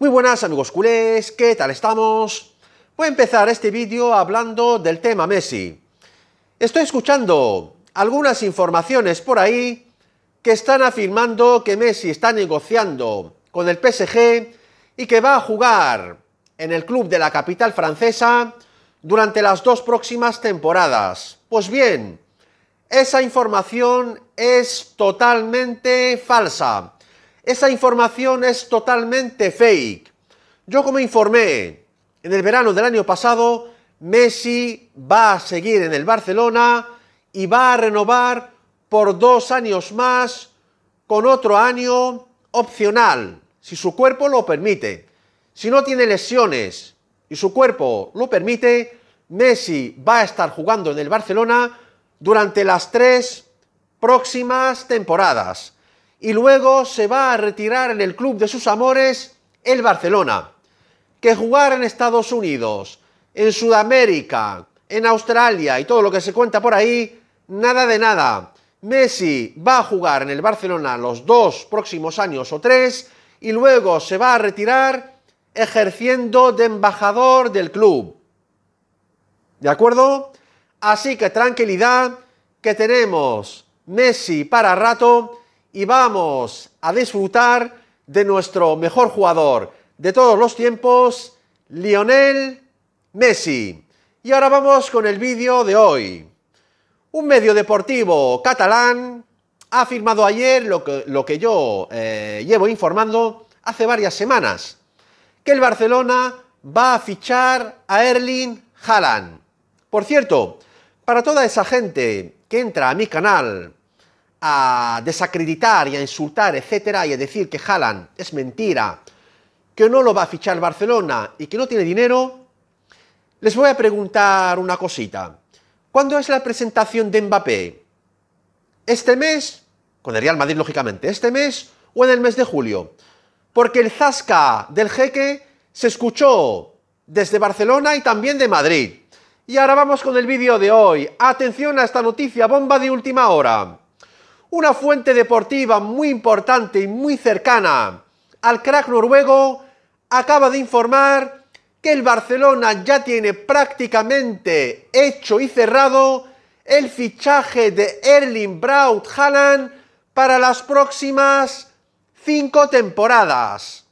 Muy buenas amigos culés, ¿qué tal estamos? Voy a empezar este vídeo hablando del tema Messi. Estoy escuchando algunas informaciones por ahí que están afirmando que Messi está negociando con el PSG y que va a jugar en el club de la capital francesa durante las dos próximas temporadas. Pues bien, esa información es totalmente falsa. Esa información es totalmente fake. Yo como informé en el verano del año pasado, Messi va a seguir en el Barcelona y va a renovar por dos años más con otro año opcional, si su cuerpo lo permite. Si no tiene lesiones y su cuerpo lo permite, Messi va a estar jugando en el Barcelona durante las tres próximas temporadas y luego se va a retirar en el club de sus amores, el Barcelona, que jugar en Estados Unidos, en Sudamérica, en Australia y todo lo que se cuenta por ahí, nada de nada. Messi va a jugar en el Barcelona los dos próximos años o tres y luego se va a retirar ejerciendo de embajador del club. ¿De acuerdo? Así que tranquilidad, que tenemos Messi para rato y vamos a disfrutar de nuestro mejor jugador de todos los tiempos, Lionel Messi. Y ahora vamos con el vídeo de hoy. Un medio deportivo catalán ha afirmado ayer lo que, yo eh, llevo informando hace varias semanas, que el Barcelona va a fichar a Erling Haaland. Por cierto, para toda esa gente que entra a mi canal a desacreditar y a insultar, etcétera, y a decir que Haaland es mentira, que no lo va a fichar Barcelona y que no tiene dinero, les voy a preguntar una cosita. ¿Cuándo es la presentación de Mbappé? ¿Este mes? Con el Real Madrid, lógicamente. ¿Este mes o en el mes de julio? Porque el zasca del jeque se escuchó desde Barcelona y también de Madrid. Y ahora vamos con el vídeo de hoy. Atención a esta noticia, bomba de última hora una fuente deportiva muy importante y muy cercana al crack noruego, acaba de informar que el Barcelona ya tiene prácticamente hecho y cerrado el fichaje de Erling Braut para las próximas cinco temporadas.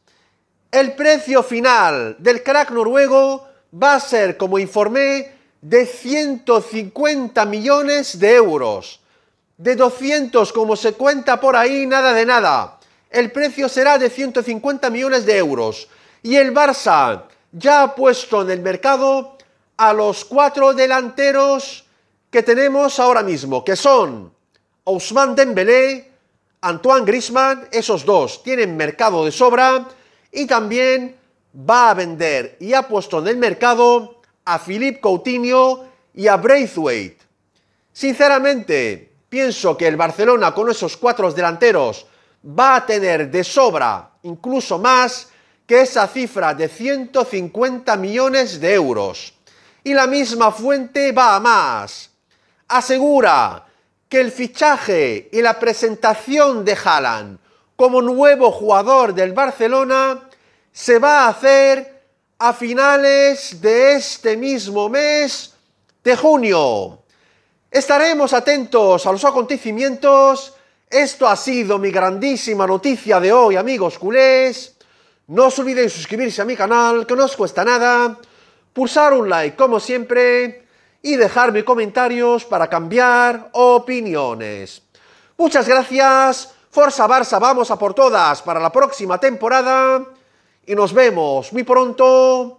El precio final del crack noruego va a ser, como informé, de 150 millones de euros. De 200, como se cuenta por ahí, nada de nada. El precio será de 150 millones de euros. Y el Barça ya ha puesto en el mercado a los cuatro delanteros que tenemos ahora mismo, que son Ousmane Dembélé, Antoine Griezmann, esos dos tienen mercado de sobra y también va a vender y ha puesto en el mercado a Philippe Coutinho y a Braithwaite. Sinceramente, Pienso que el Barcelona con esos cuatro delanteros va a tener de sobra, incluso más, que esa cifra de 150 millones de euros. Y la misma fuente va a más. Asegura que el fichaje y la presentación de Haaland como nuevo jugador del Barcelona se va a hacer a finales de este mismo mes de junio. Estaremos atentos a los acontecimientos. Esto ha sido mi grandísima noticia de hoy, amigos culés. No os olvidéis suscribirse a mi canal, que no os cuesta nada. Pulsar un like, como siempre. Y dejarme comentarios para cambiar opiniones. Muchas gracias. Forza Barça, vamos a por todas para la próxima temporada. Y nos vemos muy pronto